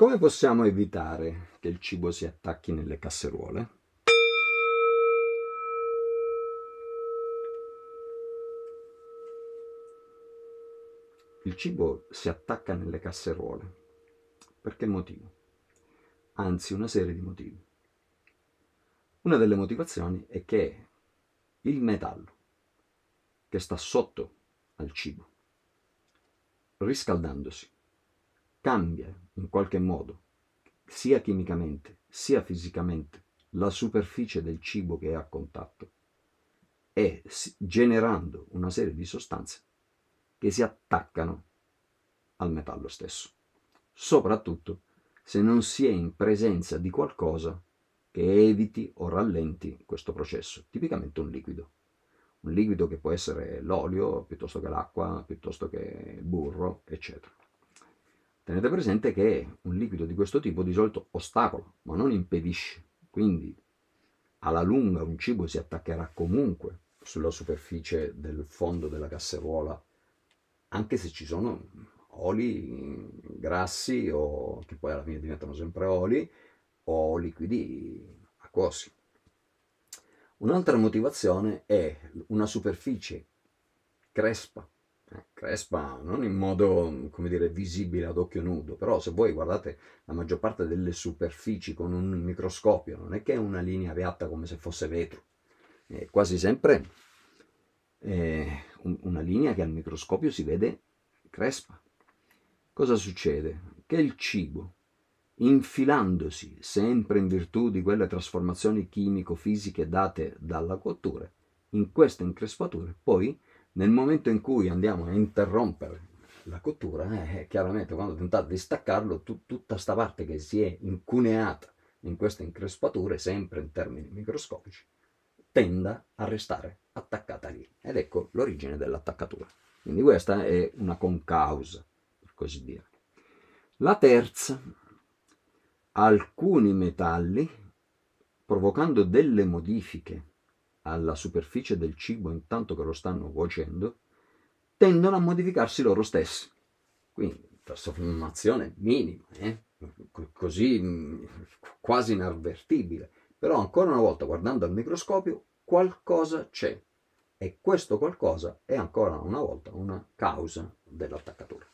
Come possiamo evitare che il cibo si attacchi nelle casseruole? Il cibo si attacca nelle casseruole. Per che motivo? Anzi, una serie di motivi. Una delle motivazioni è che il metallo che sta sotto al cibo, riscaldandosi, cambia in qualche modo, sia chimicamente sia fisicamente, la superficie del cibo che è a contatto e generando una serie di sostanze che si attaccano al metallo stesso, soprattutto se non si è in presenza di qualcosa che eviti o rallenti questo processo, tipicamente un liquido. Un liquido che può essere l'olio, piuttosto che l'acqua, piuttosto che il burro, eccetera. Tenete presente che un liquido di questo tipo di solito ostacola, ma non impedisce. Quindi alla lunga un cibo si attaccherà comunque sulla superficie del fondo della casseruola, anche se ci sono oli grassi o che poi alla fine diventano sempre oli o liquidi acquosi. Un'altra motivazione è una superficie crespa Crespa non in modo, come dire, visibile ad occhio nudo, però se voi guardate la maggior parte delle superfici con un microscopio, non è che è una linea piatta come se fosse vetro, è quasi sempre eh, una linea che al microscopio si vede crespa. Cosa succede? Che il cibo, infilandosi sempre in virtù di quelle trasformazioni chimico-fisiche date dalla cottura, in queste increspature poi nel momento in cui andiamo a interrompere la cottura, eh, chiaramente quando tentate di staccarlo, tu, tutta questa parte che si è incuneata in queste increspature, sempre in termini microscopici, tenda a restare attaccata lì. Ed ecco l'origine dell'attaccatura. Quindi questa è una concausa, per così dire. La terza, alcuni metalli, provocando delle modifiche alla superficie del cibo intanto che lo stanno cuocendo, tendono a modificarsi loro stessi. Quindi trasformazione minima, eh? così mm, quasi inavvertibile. Però ancora una volta, guardando al microscopio, qualcosa c'è. E questo qualcosa è ancora una volta una causa dell'attaccatura.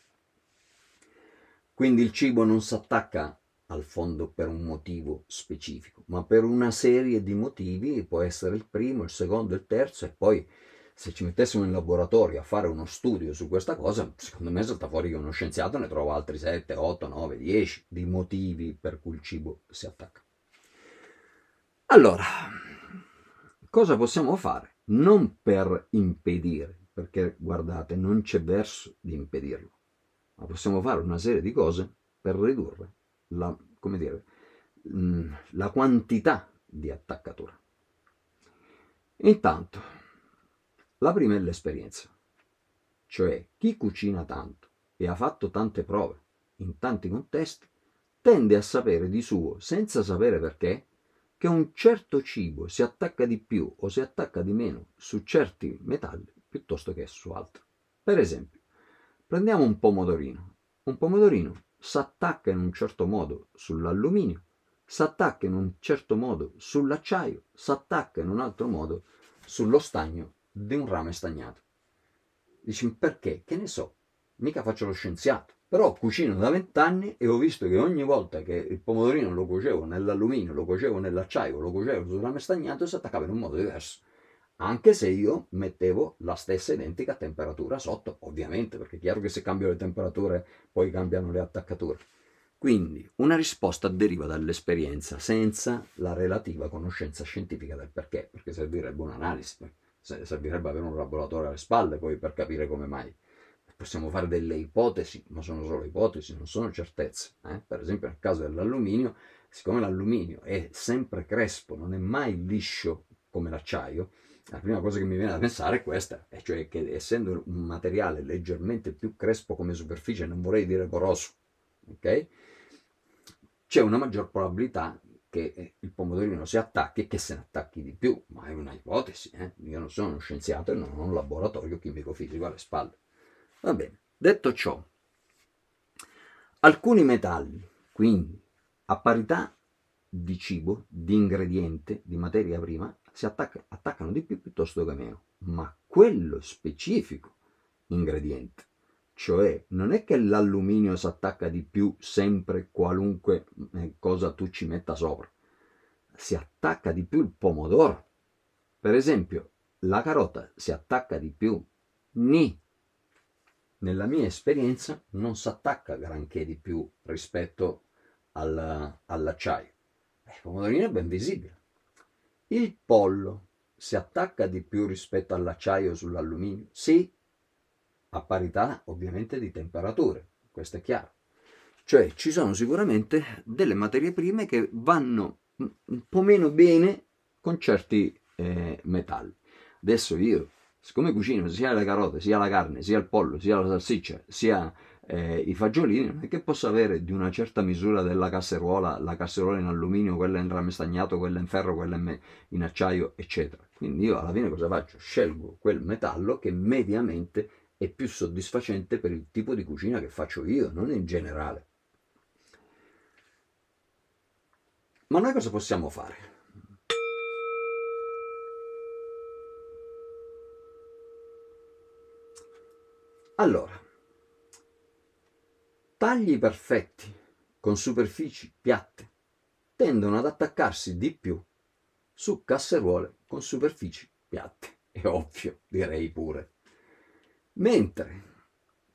Quindi il cibo non si attacca al fondo per un motivo specifico, ma per una serie di motivi, può essere il primo, il secondo, il terzo, e poi se ci mettessimo in laboratorio a fare uno studio su questa cosa, secondo me salta fuori che uno scienziato ne trova altri 7, 8, 9, 10 di motivi per cui il cibo si attacca. Allora, cosa possiamo fare? Non per impedire, perché guardate, non c'è verso di impedirlo, ma possiamo fare una serie di cose per ridurre la, dire, mm, la quantità di attaccatura. Intanto, la prima è l'esperienza, cioè chi cucina tanto e ha fatto tante prove in tanti contesti tende a sapere di suo, senza sapere perché, che un certo cibo si attacca di più o si attacca di meno su certi metalli piuttosto che su altri. Per esempio, prendiamo un pomodorino. Un pomodorino si attacca in un certo modo sull'alluminio, si attacca in un certo modo sull'acciaio, si attacca in un altro modo sullo stagno di un rame stagnato. Dici, perché? Che ne so, mica faccio lo scienziato. Però cucino da vent'anni e ho visto che ogni volta che il pomodorino lo cuocevo nell'alluminio, lo cuocevo nell'acciaio, lo cuocevo sul rame stagnato, si attaccava in un modo diverso anche se io mettevo la stessa identica temperatura sotto, ovviamente, perché è chiaro che se cambiano le temperature poi cambiano le attaccature. Quindi una risposta deriva dall'esperienza senza la relativa conoscenza scientifica del perché, perché servirebbe un'analisi, servirebbe avere un laboratorio alle spalle poi per capire come mai. Possiamo fare delle ipotesi, ma sono solo ipotesi, non sono certezze. Eh? Per esempio nel caso dell'alluminio, siccome l'alluminio è sempre crespo, non è mai liscio come l'acciaio, la prima cosa che mi viene da pensare è questa, e cioè che essendo un materiale leggermente più crespo come superficie, non vorrei dire poroso, ok? C'è una maggior probabilità che eh, il pomodorino si attacchi e che se ne attacchi di più, ma è una ipotesi, eh? io non sono uno scienziato e non ho un laboratorio chimico-fisico alle spalle. Va bene, detto ciò, alcuni metalli, quindi a parità di cibo, di ingrediente, di materia prima, si attacca, attaccano di più piuttosto che meno, ma quello specifico ingrediente, cioè non è che l'alluminio si attacca di più sempre qualunque eh, cosa tu ci metta sopra, si attacca di più il pomodoro. Per esempio, la carota si attacca di più, ni nella mia esperienza non si attacca granché di più rispetto alla, all'acciaio. Il pomodorino è ben visibile. Il pollo si attacca di più rispetto all'acciaio sull'alluminio? Sì, a parità ovviamente di temperature, questo è chiaro. Cioè ci sono sicuramente delle materie prime che vanno un po' meno bene con certi eh, metalli. Adesso io, siccome cucino sia le carote, sia la carne, sia il pollo, sia la salsiccia, sia eh, i fagiolini non è che posso avere di una certa misura della casseruola la casseruola in alluminio, quella in rame stagnato, quella in ferro, quella in, in acciaio, eccetera. Quindi io alla fine cosa faccio? Scelgo quel metallo che mediamente è più soddisfacente per il tipo di cucina che faccio io, non in generale. Ma noi cosa possiamo fare? Allora, Tagli perfetti, con superfici piatte, tendono ad attaccarsi di più su casseruole con superfici piatte. È ovvio, direi pure. Mentre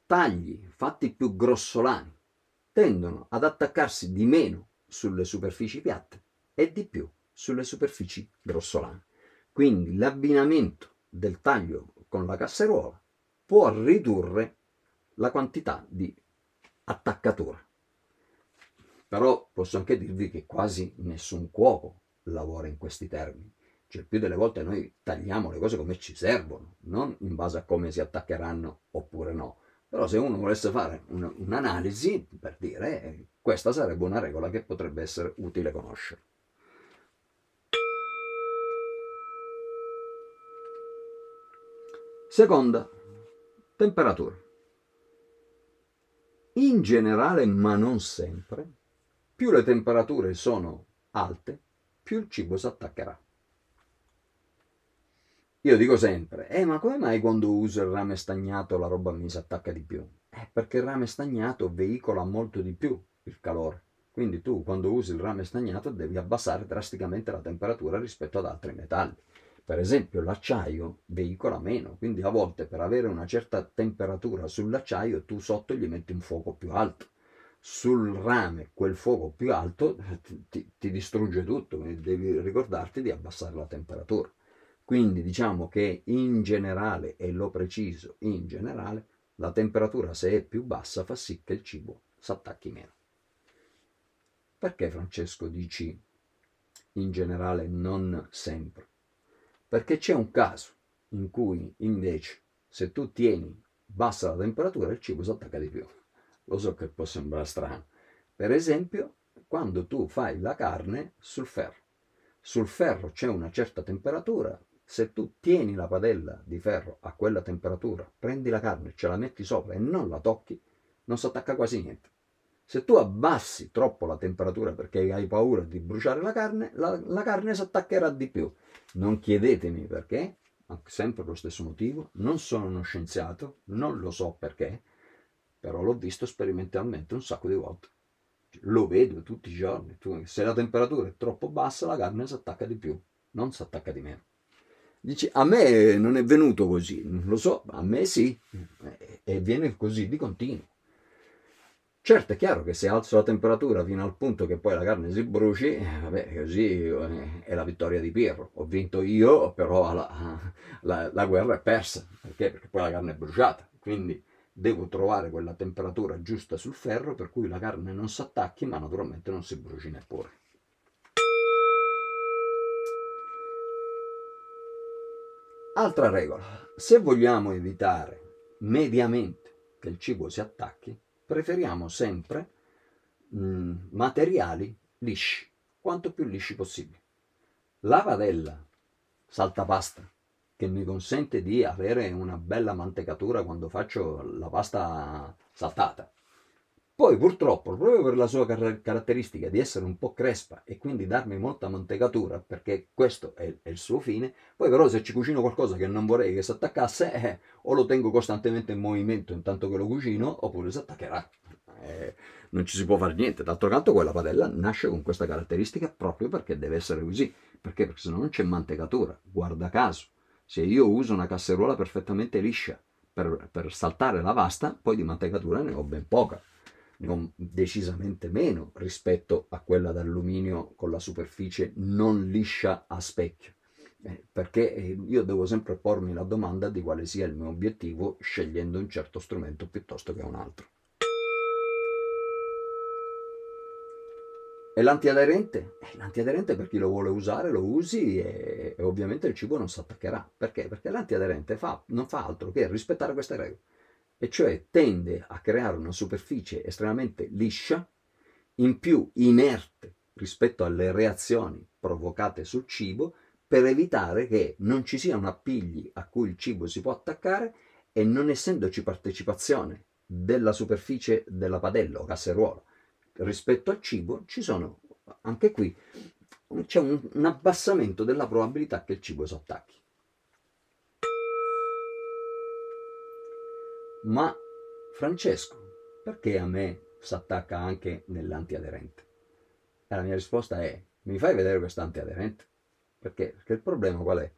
tagli fatti più grossolani tendono ad attaccarsi di meno sulle superfici piatte e di più sulle superfici grossolane. Quindi l'abbinamento del taglio con la casseruola può ridurre la quantità di attaccatura. Però posso anche dirvi che quasi nessun cuoco lavora in questi termini. Cioè più delle volte noi tagliamo le cose come ci servono, non in base a come si attaccheranno oppure no. Però se uno volesse fare un'analisi, per dire, eh, questa sarebbe una regola che potrebbe essere utile conoscere. Seconda, temperatura in generale, ma non sempre, più le temperature sono alte, più il cibo si attaccherà. Io dico sempre, eh ma come mai quando uso il rame stagnato la roba mi si attacca di più? Eh perché il rame stagnato veicola molto di più il calore. Quindi tu quando usi il rame stagnato devi abbassare drasticamente la temperatura rispetto ad altri metalli. Per esempio l'acciaio veicola meno, quindi a volte per avere una certa temperatura sull'acciaio tu sotto gli metti un fuoco più alto. Sul rame quel fuoco più alto ti, ti distrugge tutto, quindi devi ricordarti di abbassare la temperatura. Quindi diciamo che in generale, e lo preciso, in generale, la temperatura se è più bassa fa sì che il cibo s'attacchi meno. Perché Francesco dici in generale non sempre? Perché c'è un caso in cui invece se tu tieni bassa la temperatura il cibo si attacca di più. Lo so che può sembrare strano. Per esempio, quando tu fai la carne sul ferro. Sul ferro c'è una certa temperatura, se tu tieni la padella di ferro a quella temperatura, prendi la carne, ce la metti sopra e non la tocchi, non si attacca quasi niente. Se tu abbassi troppo la temperatura perché hai paura di bruciare la carne, la, la carne si attaccherà di più. Non chiedetemi perché, sempre lo stesso motivo, non sono uno scienziato, non lo so perché, però l'ho visto sperimentalmente un sacco di volte. Cioè, lo vedo tutti i giorni. se la temperatura è troppo bassa, la carne si attacca di più, non si attacca di meno. Dici, a me non è venuto così, lo so, a me sì, e viene così di continuo. Certo, è chiaro che se alzo la temperatura fino al punto che poi la carne si bruci, eh, vabbè, così eh, è la vittoria di Pirro. Ho vinto io, però la, la, la guerra è persa, perché? perché poi la carne è bruciata. Quindi devo trovare quella temperatura giusta sul ferro per cui la carne non si attacchi, ma naturalmente non si bruci neppure. Altra regola, se vogliamo evitare mediamente che il cibo si attacchi, preferiamo sempre mh, mm, materiali lisci, quanto più lisci possibile. La padella saltapasta, che mi consente di avere una bella mantecatura quando faccio la pasta saltata, poi purtroppo, proprio per la sua car- caratteristica di essere un po' crespa e quindi darmi molta mantecatura, perché questo è, è, il suo fine, poi però se ci cucino qualcosa che non vorrei che si attaccasse, eh, eh, o lo tengo costantemente in movimento intanto che lo cucino, oppure si attaccherà. Eh, non ci si può fare niente. D'altro canto quella padella nasce con questa caratteristica proprio perché deve essere così, perché, perché se no non c'è mantecatura, guarda caso. Se io uso una casseruola perfettamente liscia per, per saltare la pasta, poi di mantecatura ne ho ben poca non, decisamente meno rispetto a quella d'alluminio con la superficie non liscia a specchio. Eh, perché eh, io devo sempre pormi la domanda di quale sia il mio obiettivo scegliendo un certo strumento piuttosto che un altro. E l'antiaderente? Eh, l'antiaderente per chi lo vuole usare lo usi e, e ovviamente il cibo non si attaccherà. Perché? Perché l'antiaderente fa, non fa altro che rispettare queste regole e cioè tende a creare una superficie estremamente liscia, in più inerte rispetto alle reazioni provocate sul cibo, per evitare che non ci siano appigli a cui il cibo si può attaccare e non essendoci partecipazione della superficie della padella o casseruola rispetto al cibo, ci sono anche qui c'è un, un abbassamento della probabilità che il cibo si attacchi. Ma Francesco, perché a me si attacca anche nell'antiaderente? E la mia risposta è, mi fai vedere questo antiaderente? Perché? Perché il problema qual è?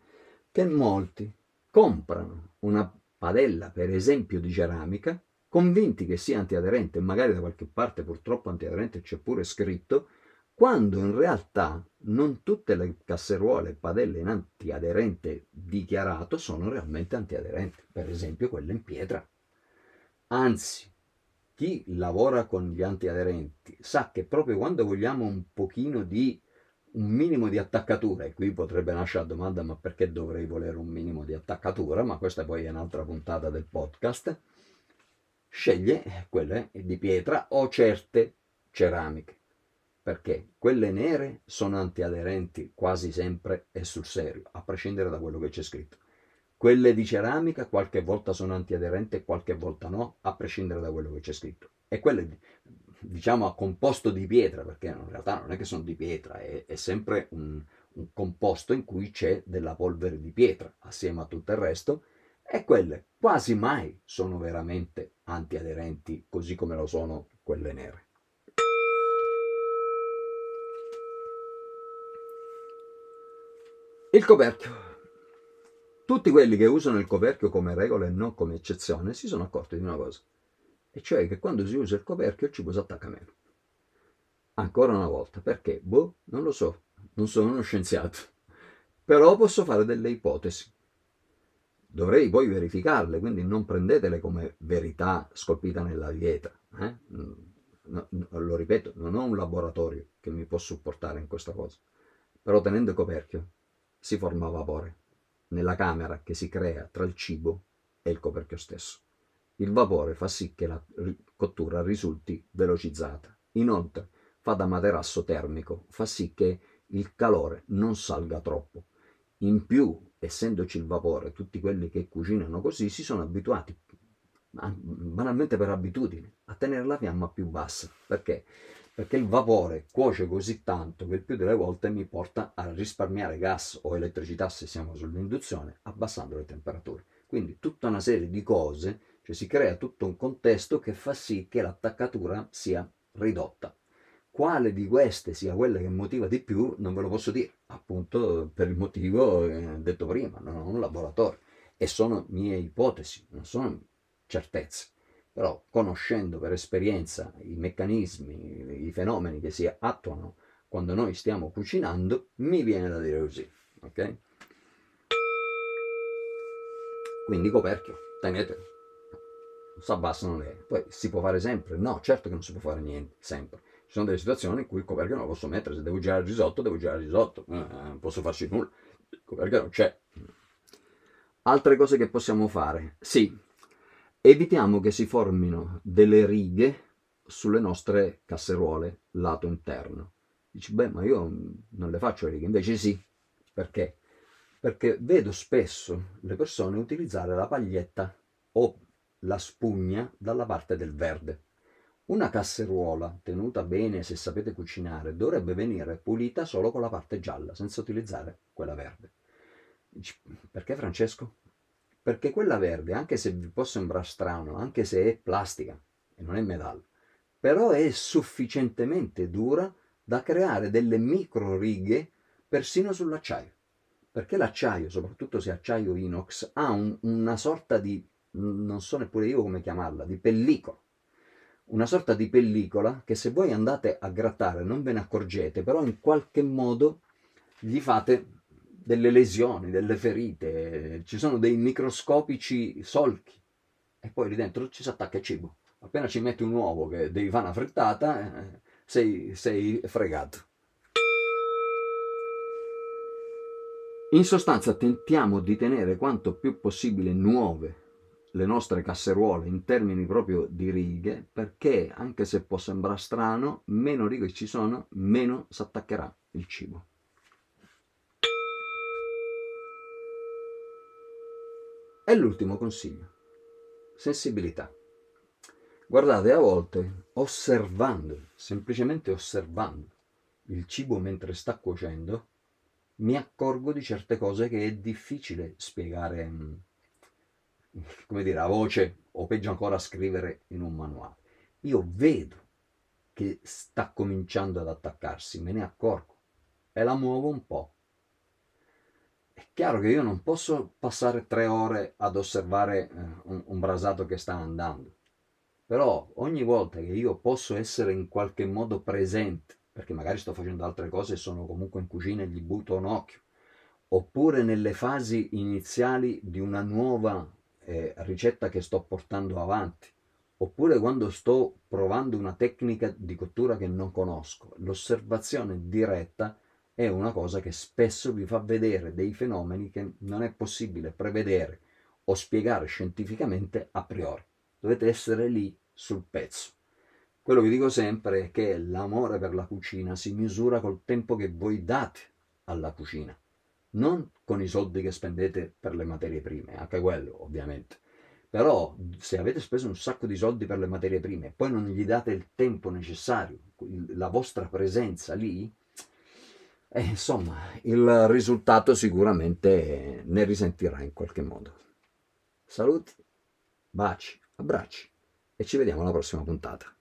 Che molti comprano una padella, per esempio, di ceramica, convinti che sia antiaderente, magari da qualche parte purtroppo antiaderente c'è pure scritto, quando in realtà non tutte le casseruole e padelle in antiaderente dichiarato sono realmente antiaderenti, per esempio quelle in pietra Anzi, chi lavora con gli antiaderenti sa che proprio quando vogliamo un pochino di un minimo di attaccatura, e qui potrebbe nascere la domanda ma perché dovrei volere un minimo di attaccatura, ma questa poi è un'altra puntata del podcast, sceglie eh, quelle di pietra o certe ceramiche, perché quelle nere sono antiaderenti quasi sempre e sul serio, a prescindere da quello che c'è scritto. Quelle di ceramica qualche volta sono antiaderenti e qualche volta no, a prescindere da quello che c'è scritto. E quelle, diciamo, a composto di pietra, perché in realtà non è che sono di pietra, è, è sempre un, un composto in cui c'è della polvere di pietra assieme a tutto il resto, e quelle quasi mai sono veramente antiaderenti, così come lo sono quelle nere. Il coperchio tutti quelli che usano il coperchio come regola e non come eccezione si sono accorti di una cosa, e cioè che quando si usa il coperchio il cibo si attacca meno. Ancora una volta, perché? Boh, non lo so, non sono uno scienziato, però posso fare delle ipotesi. Dovrei poi verificarle, quindi non prendetele come verità scolpita nella dieta. Eh? Mm, no, lo ripeto, non ho un laboratorio che mi può supportare in questa cosa, però tenendo coperchio si forma vapore nella camera che si crea tra il cibo e il coperchio stesso. Il vapore fa sì che la cottura risulti velocizzata. Inoltre fa da materasso termico, fa sì che il calore non salga troppo. In più, essendoci il vapore, tutti quelli che cucinano così si sono abituati banalmente per abitudine, a tenere la fiamma più bassa. Perché? Perché il vapore cuoce così tanto che il più delle volte mi porta a risparmiare gas o elettricità se siamo sull'induzione, abbassando le temperature. Quindi tutta una serie di cose, cioè si crea tutto un contesto che fa sì che l'attaccatura sia ridotta. Quale di queste sia quella che motiva di più non ve lo posso dire, appunto per il motivo eh, detto prima, non ho un laboratorio e sono mie ipotesi, non sono certezze, però conoscendo per esperienza i meccanismi, i fenomeni che si attuano quando noi stiamo cucinando, mi viene da dire così, ok? Quindi coperchio, tenetelo, si abbassano le... Poi si può fare sempre? No, certo che non si può fare niente, sempre. Ci sono delle situazioni in cui il coperchio non lo posso mettere, se devo girare il risotto, devo girare il risotto, eh, non posso farci nulla, il coperchio non c'è. Altre cose che possiamo fare, sì, evitiamo che si formino delle righe sulle nostre casseruole lato interno. Dici, beh, ma io non le faccio le righe, invece sì. Perché? Perché vedo spesso le persone utilizzare la paglietta o la spugna dalla parte del verde. Una casseruola tenuta bene, se sapete cucinare, dovrebbe venire pulita solo con la parte gialla, senza utilizzare quella verde. Dici, perché Francesco? Perché quella verde, anche se vi può sembrare strano, anche se è plastica e non è metallo, però è sufficientemente dura da creare delle micro righe persino sull'acciaio. Perché l'acciaio, soprattutto se acciaio inox, ha un, una sorta di, non so neppure io come chiamarla, di pellicola una sorta di pellicola che se voi andate a grattare non ve ne accorgete, però in qualche modo gli fate delle lesioni, delle ferite, ci sono dei microscopici solchi e poi lì dentro ci si attacca il cibo. Appena ci metti un uovo che devi fare una frittata, eh, sei, sei fregato. In sostanza tentiamo di tenere quanto più possibile nuove le nostre casseruole in termini proprio di righe, perché anche se può sembrare strano, meno righe ci sono, meno si attaccherà il cibo. E l'ultimo consiglio, sensibilità. Guardate, a volte osservando, semplicemente osservando il cibo mentre sta cuocendo, mi accorgo di certe cose che è difficile spiegare, mm, come dire, a voce o peggio ancora scrivere in un manuale. Io vedo che sta cominciando ad attaccarsi, me ne accorgo e la muovo un po', è chiaro che io non posso passare tre ore ad osservare eh, un, un brasato che sta andando, però ogni volta che io posso essere in qualche modo presente, perché magari sto facendo altre cose e sono comunque in cucina e gli butto un occhio, oppure nelle fasi iniziali di una nuova eh, ricetta che sto portando avanti, oppure quando sto provando una tecnica di cottura che non conosco, l'osservazione diretta è una cosa che spesso vi fa vedere dei fenomeni che non è possibile prevedere o spiegare scientificamente a priori. Dovete essere lì sul pezzo. Quello che dico sempre è che l'amore per la cucina si misura col tempo che voi date alla cucina, non con i soldi che spendete per le materie prime, anche quello ovviamente. Però se avete speso un sacco di soldi per le materie prime e poi non gli date il tempo necessario, la vostra presenza lì, e eh, insomma, il risultato sicuramente ne risentirà in qualche modo. Saluti, baci, abbracci e ci vediamo alla prossima puntata.